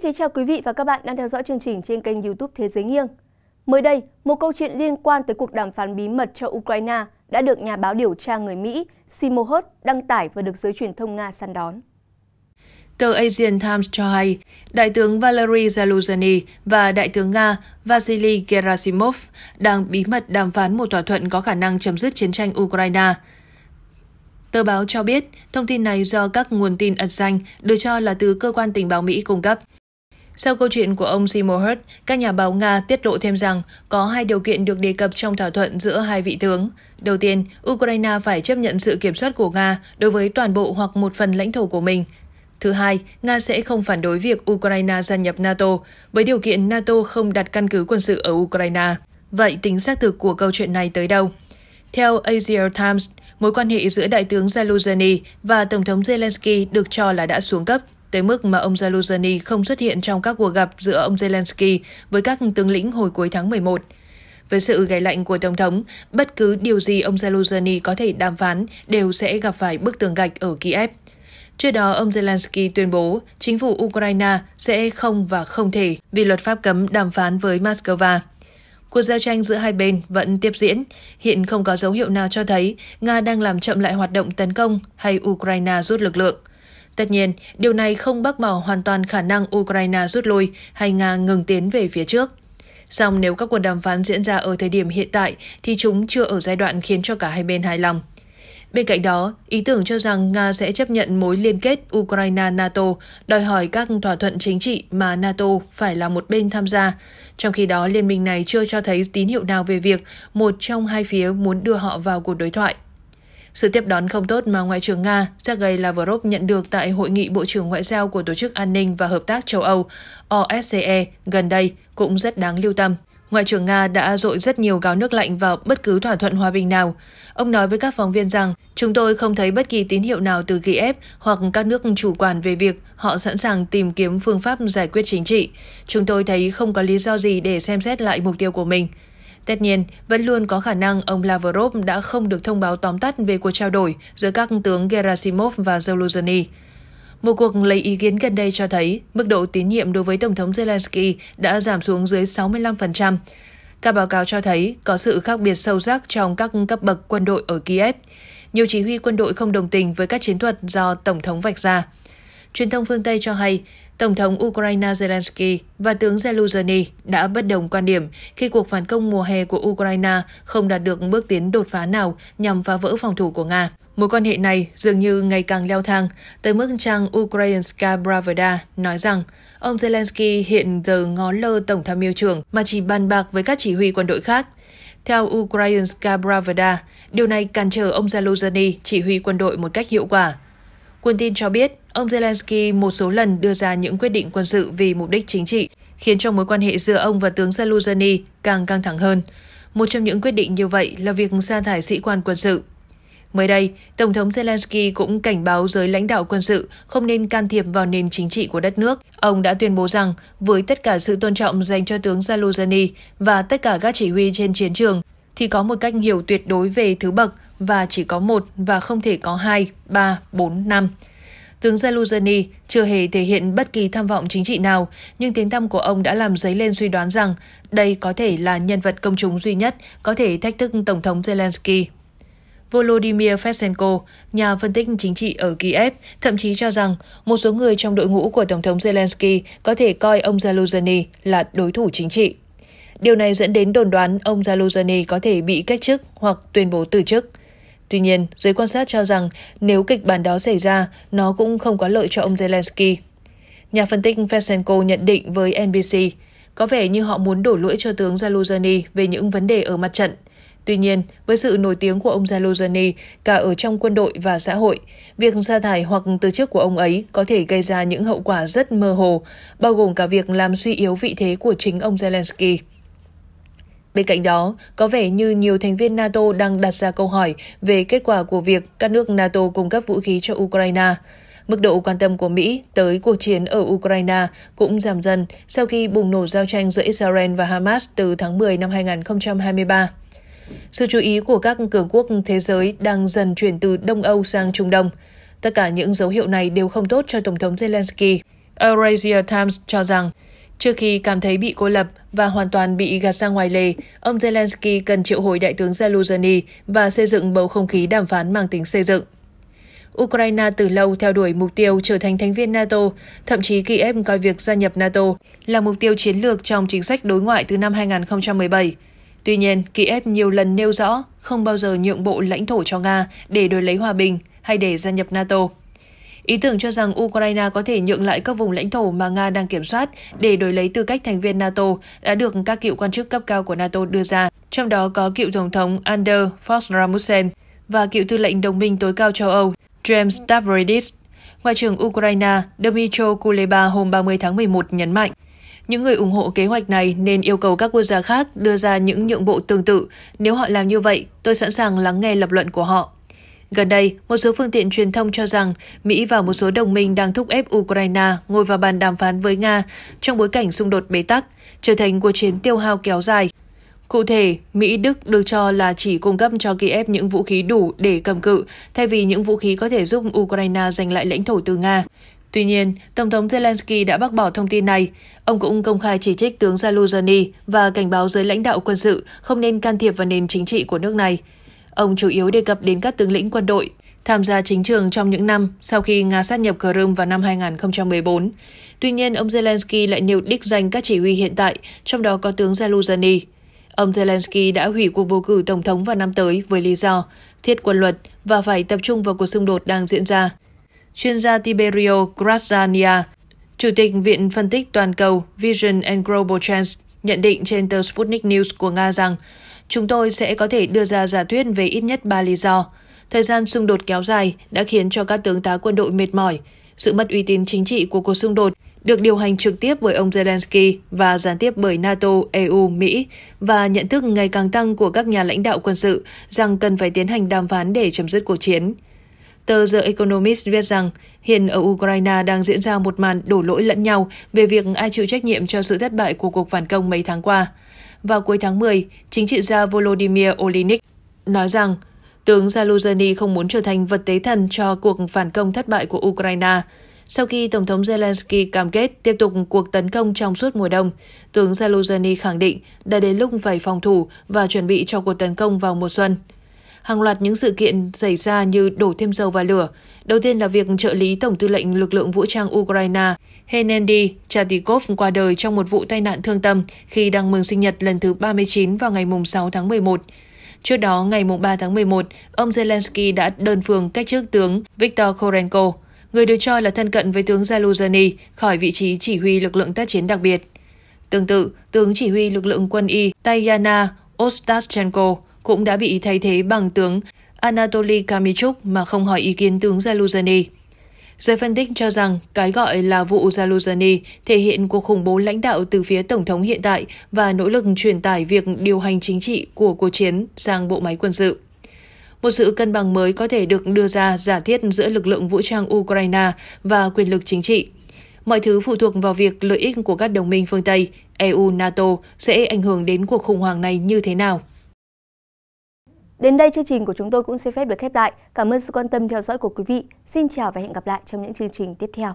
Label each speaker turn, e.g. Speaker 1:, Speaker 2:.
Speaker 1: Xin kính chào quý vị và các bạn đang theo dõi chương trình trên kênh YouTube Thế giới nghiêng. Mới đây, một câu chuyện liên quan tới cuộc đàm phán bí mật cho Ukraine đã được nhà báo điều tra người Mỹ Simohot đăng tải và được giới truyền thông Nga săn đón. Tờ Asian Times cho hay, Đại tướng Valery Zelensky và Đại tướng Nga Vasily Gerasimov đang bí mật đàm phán một thỏa thuận có khả năng chấm dứt chiến tranh Ukraine. Tờ báo cho biết, thông tin này do các nguồn tin ẩn danh được cho là từ cơ quan tình báo Mỹ cung cấp. Sau câu chuyện của ông Seymour các nhà báo Nga tiết lộ thêm rằng có hai điều kiện được đề cập trong thỏa thuận giữa hai vị tướng. Đầu tiên, Ukraine phải chấp nhận sự kiểm soát của Nga đối với toàn bộ hoặc một phần lãnh thổ của mình. Thứ hai, Nga sẽ không phản đối việc Ukraine gia nhập NATO, với điều kiện NATO không đặt căn cứ quân sự ở Ukraine. Vậy tính xác thực của câu chuyện này tới đâu? Theo Asia Times, mối quan hệ giữa Đại tướng Zelensky và Tổng thống Zelensky được cho là đã xuống cấp tới mức mà ông Zelensky không xuất hiện trong các cuộc gặp giữa ông Zelensky với các tướng lĩnh hồi cuối tháng 11. Với sự gáy lạnh của Tổng thống, bất cứ điều gì ông Zelensky có thể đàm phán đều sẽ gặp phải bức tường gạch ở Kiev. Trước đó, ông Zelensky tuyên bố chính phủ Ukraine sẽ không và không thể vì luật pháp cấm đàm phán với Moscow. Cuộc giao tranh giữa hai bên vẫn tiếp diễn. Hiện không có dấu hiệu nào cho thấy Nga đang làm chậm lại hoạt động tấn công hay Ukraine rút lực lượng. Tất nhiên, điều này không bác bỏ hoàn toàn khả năng Ukraine rút lui hay Nga ngừng tiến về phía trước. Song nếu các cuộc đàm phán diễn ra ở thời điểm hiện tại thì chúng chưa ở giai đoạn khiến cho cả hai bên hài lòng. Bên cạnh đó, ý tưởng cho rằng Nga sẽ chấp nhận mối liên kết Ukraine-NATO đòi hỏi các thỏa thuận chính trị mà NATO phải là một bên tham gia. Trong khi đó, liên minh này chưa cho thấy tín hiệu nào về việc một trong hai phía muốn đưa họ vào cuộc đối thoại. Sự tiếp đón không tốt mà Ngoại trưởng Nga Sergei Lavrov nhận được tại Hội nghị Bộ trưởng Ngoại giao của Tổ chức An ninh và Hợp tác châu Âu OSCE gần đây cũng rất đáng lưu tâm. Ngoại trưởng Nga đã dội rất nhiều gáo nước lạnh vào bất cứ thỏa thuận hòa bình nào. Ông nói với các phóng viên rằng, chúng tôi không thấy bất kỳ tín hiệu nào từ Kiev hoặc các nước chủ quản về việc họ sẵn sàng tìm kiếm phương pháp giải quyết chính trị. Chúng tôi thấy không có lý do gì để xem xét lại mục tiêu của mình. Tất nhiên, vẫn luôn có khả năng ông Lavrov đã không được thông báo tóm tắt về cuộc trao đổi giữa các tướng Gerasimov và Zelensky. Một cuộc lấy ý kiến gần đây cho thấy mức độ tín nhiệm đối với Tổng thống Zelensky đã giảm xuống dưới 65%. Các báo cáo cho thấy có sự khác biệt sâu sắc trong các cấp bậc quân đội ở Kiev. Nhiều chỉ huy quân đội không đồng tình với các chiến thuật do Tổng thống vạch ra truyền thông phương Tây cho hay Tổng thống Ukraine Zelensky và tướng Zeluzhny đã bất đồng quan điểm khi cuộc phản công mùa hè của Ukraine không đạt được bước tiến đột phá nào nhằm phá vỡ phòng thủ của Nga. Mối quan hệ này dường như ngày càng leo thang, tới mức trang Ukrainska Pravda nói rằng ông Zelensky hiện giờ ngó lơ Tổng tham mưu trưởng mà chỉ bàn bạc với các chỉ huy quân đội khác. Theo Ukrainska Pravda, điều này cản trở ông Zelensky chỉ huy quân đội một cách hiệu quả. Quân tin cho biết, ông Zelensky một số lần đưa ra những quyết định quân sự vì mục đích chính trị, khiến cho mối quan hệ giữa ông và tướng Zelensky càng căng thẳng hơn. Một trong những quyết định như vậy là việc sa thải sĩ quan quân sự. Mới đây, Tổng thống Zelensky cũng cảnh báo giới lãnh đạo quân sự không nên can thiệp vào nền chính trị của đất nước. Ông đã tuyên bố rằng, với tất cả sự tôn trọng dành cho tướng Zaluzhny và tất cả các chỉ huy trên chiến trường, thì có một cách hiểu tuyệt đối về thứ bậc và chỉ có một và không thể có hai, ba, bốn, năm. Tướng Zeluzhny chưa hề thể hiện bất kỳ tham vọng chính trị nào, nhưng tiếng tăm của ông đã làm dấy lên suy đoán rằng đây có thể là nhân vật công chúng duy nhất có thể thách thức Tổng thống Zelensky. Volodymyr Fesenko, nhà phân tích chính trị ở Kiev, thậm chí cho rằng một số người trong đội ngũ của Tổng thống Zelensky có thể coi ông Zelensky là đối thủ chính trị. Điều này dẫn đến đồn đoán ông Zaluzani có thể bị cách chức hoặc tuyên bố từ chức. Tuy nhiên, giới quan sát cho rằng nếu kịch bản đó xảy ra, nó cũng không có lợi cho ông Zelensky. Nhà phân tích Fesenko nhận định với NBC, có vẻ như họ muốn đổ lỗi cho tướng Zaluzani về những vấn đề ở mặt trận. Tuy nhiên, với sự nổi tiếng của ông Zaluzani cả ở trong quân đội và xã hội, việc sa thải hoặc từ chức của ông ấy có thể gây ra những hậu quả rất mơ hồ, bao gồm cả việc làm suy yếu vị thế của chính ông Zelensky. Bên cạnh đó, có vẻ như nhiều thành viên NATO đang đặt ra câu hỏi về kết quả của việc các nước NATO cung cấp vũ khí cho Ukraine. Mức độ quan tâm của Mỹ tới cuộc chiến ở Ukraine cũng giảm dần sau khi bùng nổ giao tranh giữa Israel và Hamas từ tháng 10 năm 2023. Sự chú ý của các cường quốc thế giới đang dần chuyển từ Đông Âu sang Trung Đông. Tất cả những dấu hiệu này đều không tốt cho Tổng thống Zelensky. Eurasia Times cho rằng Trước khi cảm thấy bị cô lập và hoàn toàn bị gạt sang ngoài lề, ông Zelensky cần triệu hồi đại tướng Zeluzhny và xây dựng bầu không khí đàm phán mang tính xây dựng. Ukraine từ lâu theo đuổi mục tiêu trở thành thành viên NATO, thậm chí Kiev coi việc gia nhập NATO là mục tiêu chiến lược trong chính sách đối ngoại từ năm 2017. Tuy nhiên, Kiev nhiều lần nêu rõ không bao giờ nhượng bộ lãnh thổ cho Nga để đổi lấy hòa bình hay để gia nhập NATO. Ý tưởng cho rằng Ukraine có thể nhượng lại các vùng lãnh thổ mà Nga đang kiểm soát để đổi lấy tư cách thành viên NATO đã được các cựu quan chức cấp cao của NATO đưa ra, trong đó có cựu Tổng thống Anders Fogh Ramussen và cựu tư lệnh đồng minh tối cao châu Âu James Stavridis. Ngoại trưởng Ukraine Dmytro Kuleba hôm 30 tháng 11 nhấn mạnh, những người ủng hộ kế hoạch này nên yêu cầu các quốc gia khác đưa ra những nhượng bộ tương tự. Nếu họ làm như vậy, tôi sẵn sàng lắng nghe lập luận của họ. Gần đây, một số phương tiện truyền thông cho rằng Mỹ và một số đồng minh đang thúc ép Ukraine ngồi vào bàn đàm phán với Nga trong bối cảnh xung đột bế tắc, trở thành cuộc chiến tiêu hao kéo dài. Cụ thể, Mỹ Đức được cho là chỉ cung cấp cho Kiev những vũ khí đủ để cầm cự, thay vì những vũ khí có thể giúp Ukraine giành lại lãnh thổ từ Nga. Tuy nhiên, Tổng thống Zelensky đã bác bỏ thông tin này. Ông cũng công khai chỉ trích tướng Zaluzhny và cảnh báo giới lãnh đạo quân sự không nên can thiệp vào nền chính trị của nước này. Ông chủ yếu đề cập đến các tướng lĩnh quân đội tham gia chính trường trong những năm sau khi Nga sát nhập Crimea vào năm 2014. Tuy nhiên, ông Zelensky lại nêu đích danh các chỉ huy hiện tại, trong đó có tướng Zeluzhny. Ông Zelensky đã hủy cuộc bầu cử tổng thống vào năm tới với lý do thiết quân luật và phải tập trung vào cuộc xung đột đang diễn ra. Chuyên gia Tiberio Krasania, Chủ tịch Viện Phân tích Toàn cầu Vision and Global Trends nhận định trên tờ Sputnik News của Nga rằng chúng tôi sẽ có thể đưa ra giả thuyết về ít nhất 3 lý do. Thời gian xung đột kéo dài đã khiến cho các tướng tá quân đội mệt mỏi. Sự mất uy tín chính trị của cuộc xung đột được điều hành trực tiếp bởi ông Zelensky và gián tiếp bởi NATO, EU, Mỹ và nhận thức ngày càng tăng của các nhà lãnh đạo quân sự rằng cần phải tiến hành đàm phán để chấm dứt cuộc chiến. Tờ The Economist viết rằng hiện ở Ukraine đang diễn ra một màn đổ lỗi lẫn nhau về việc ai chịu trách nhiệm cho sự thất bại của cuộc phản công mấy tháng qua vào cuối tháng 10, chính trị gia Volodymyr Olynyk nói rằng tướng Zaluzhny không muốn trở thành vật tế thần cho cuộc phản công thất bại của Ukraine. Sau khi Tổng thống Zelensky cam kết tiếp tục cuộc tấn công trong suốt mùa đông, tướng Zaluzhny khẳng định đã đến lúc phải phòng thủ và chuẩn bị cho cuộc tấn công vào mùa xuân hàng loạt những sự kiện xảy ra như đổ thêm dầu vào lửa. Đầu tiên là việc trợ lý Tổng tư lệnh lực lượng vũ trang Ukraine Henendy Chatikov qua đời trong một vụ tai nạn thương tâm khi đang mừng sinh nhật lần thứ 39 vào ngày 6 tháng 11. Trước đó, ngày 3 tháng 11, ông Zelensky đã đơn phương cách chức tướng Viktor Korenko, người được cho là thân cận với tướng Zaluzhny, khỏi vị trí chỉ huy lực lượng tác chiến đặc biệt. Tương tự, tướng chỉ huy lực lượng quân y Tayana Ostaschenko cũng đã bị thay thế bằng tướng Anatoly Kamichuk mà không hỏi ý kiến tướng Zaluzhny. Giới phân tích cho rằng cái gọi là vụ Zaluzhny thể hiện cuộc khủng bố lãnh đạo từ phía Tổng thống hiện tại và nỗ lực truyền tải việc điều hành chính trị của cuộc chiến sang bộ máy quân sự. Một sự cân bằng mới có thể được đưa ra giả thiết giữa lực lượng vũ trang Ukraine và quyền lực chính trị. Mọi thứ phụ thuộc vào việc lợi ích của các đồng minh phương Tây, EU, NATO sẽ ảnh hưởng đến cuộc khủng hoảng này như thế nào. Đến đây chương trình của chúng tôi cũng xin phép được khép lại. Cảm ơn sự quan tâm theo dõi của quý vị. Xin chào và hẹn gặp lại trong những chương trình tiếp theo.